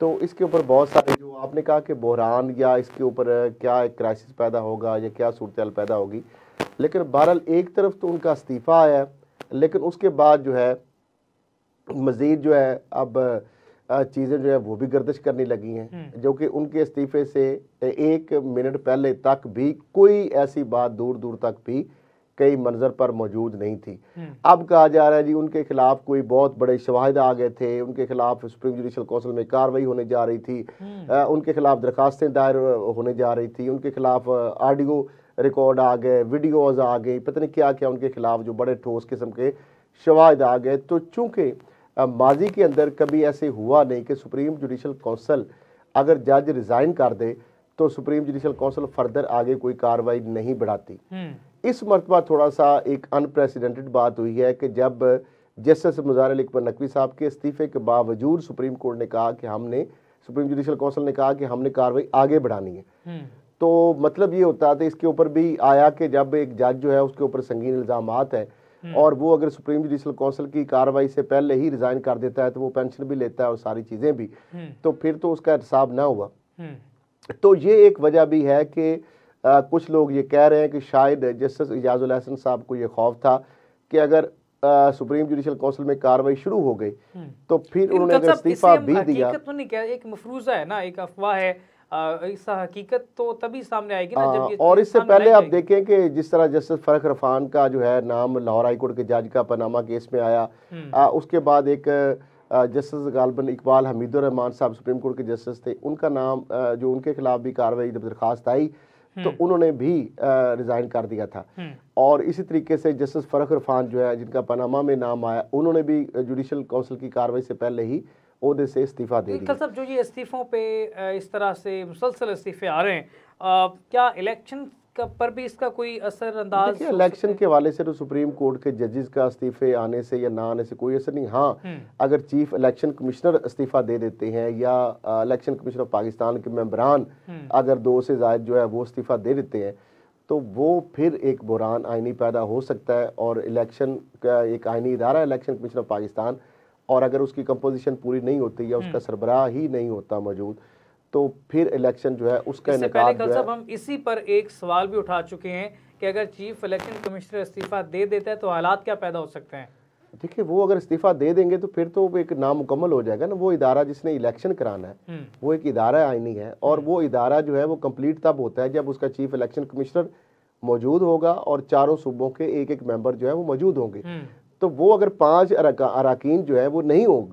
तो इसके ऊपर बहुत सारे जो आपने कहा कि बहरान या इसके ऊपर क्या क्राइसिस पैदा होगा या क्या सूरत पैदा होगी लेकिन बहरहाल एक तरफ तो उनका इस्तीफ़ा आया लेकिन उसके बाद जो है मज़ीद जो है अब चीज़ें जो है वो भी गर्दिश करने लगी हैं हम्म। जो कि उनके इस्तीफ़े से एक मिनट पहले तक भी कोई ऐसी बात दूर दूर तक भी कई मंजर पर मौजूद नहीं थी हम्म। अब कहा जा रहा है जी उनके खिलाफ कोई बहुत बड़े शवाहद आ गए थे उनके खिलाफ सुप्रीम जुडिशल कौंसिल में कार्रवाई होने जा रही थी आ, हम्म। उनके खिलाफ दरखास्तें दायर होने जा रही थी उनके खिलाफ ऑडियो रिकॉर्ड आ गए वीडियोज़ आ गई पता नहीं क्या क्या उनके खिलाफ जो बड़े ठोस किस्म के शवाहद आ गए तो चूंकि माजी के अंदर कभी ऐसे हुआ नहीं कि सुप्रीम जुडिशल कौंसल अगर जज रिज़ाइन कर दे तो सुप्रीम जुडिशल कौंसिल फर्दर आगे कोई कार्रवाई नहीं बढ़ाती हम्म। इस मरतबा थोड़ा सा एक अनप्रेसिडेंटेड बात हुई है कि जब जस्टिस मुजार अली अकबर नकवी साहब के इस्तीफ़े के बावजूद सुप्रीम कोर्ट ने कहा कि हमने सुप्रीम जुडिशल काउंसिल ने कहा कि हमने कार्रवाई आगे बढ़ानी है हम्म। तो मतलब ये होता था इसके ऊपर भी आया कि जब एक जज जो है उसके ऊपर संगीन इल्ज़ाम है हम्म। और वो अगर सुप्रीम जुडिशल काउंसिल की कार्रवाई से पहले ही रिज़ाइन कर देता है तो वो पेंशन भी लेता है और सारी चीज़ें भी हम्म। तो फिर तो उसका एहसाब ना हुआ तो ये एक वजह भी है कि आ, कुछ लोग ये कह रहे हैं कि शायद जस्टिस एजाजुल हसन साहब को ये खौफ था कि अगर आ, सुप्रीम जुडिशल काउंसिल में कार्रवाई शुरू हो गई हम्म। तो फिर उन्होंने अगर इस्तीफा भी दिया तो नहीं क्या एक मफरूजा है ना एक अफवाह है इस हकीकत तो तभी सामने आएगी ना जब ये और इससे पहले आप देखें कि जिस तरह जस्टिस फरख रफान का जो है नाम लाहौर हाईकोर्ट के जज का पनामा केस में आया हम्म। आ, उसके बाद एक जस्टिस गालबन इकबाल हमीदुर रहमान साहब सुप्रीम कोर्ट के जस्टिस थे उनका नाम जो उनके खिलाफ भी कार्रवाई दरखास्त आई तो हम्म। उन्होंने भी रिज़ाइन कर दिया था हम्म। और इसी तरीके से जस्टिस फरख इरफान जो है जिनका पनामा में नाम आया उन्होंने भी जुडिशल काउंसिल की कार्रवाई से पहले ही अहदे से इस्तीफ़ा दे दिया जो ये इस्तीफ़ों पे इस तरह से मुसलसल इस्तीफ़े आ रहे हैं आ, क्या इलेक्शन का पर भी इसका कोई असर अंदाज इलेक्शन के हवाले से तो सुप्रीम कोर्ट के जजेस का इस्तीफे आने से या ना आने से कोई असर नहीं हाँ हम्म। अगर चीफ इलेक्शन कमिश्नर इस्तीफा दे देते हैं या इलेक्शन कमिश्नर ऑफ पाकिस्तान के मेम्बरान हम्म। अगर दो से जायद जो है वो इस्तीफा दे देते हैं तो वो फिर एक बुरान आइनी पैदा हो सकता है और इलेक्शन का एक आइनी इदारा इलेक्शन कमिश्नर ऑफ पाकिस्तान और अगर उसकी कंपोजिशन पूरी नहीं होती या उसका हम्म। सरबराह ही नहीं होता मौजूद तो फिर इलेक्शन जो है उसका इससे पहले कल हम इसी पर एक सवाल भी उठा चुके हैं कि अगर चीफ इलेक्शन कमिश्नर इस्तीफा दे देता है तो हालात क्या पैदा हो सकते हैं देखिए वो अगर इस्तीफा दे देंगे तो फिर तो एक नामुकम्मल हो जाएगा ना वो इदारा जिसने इलेक्शन कराना है हम्म। वो एक इदारा आईनी है और हम्म। वो इदारा जो है वो कंप्लीट तब होता है जब उसका चीफ इलेक्शन कमिश्नर मौजूद होगा और चारों सूबों के एक एक मेंबर जो है वो मौजूद होंगे हम्म। तो वो अगर पांच अरकान जो है वो नहीं होंगे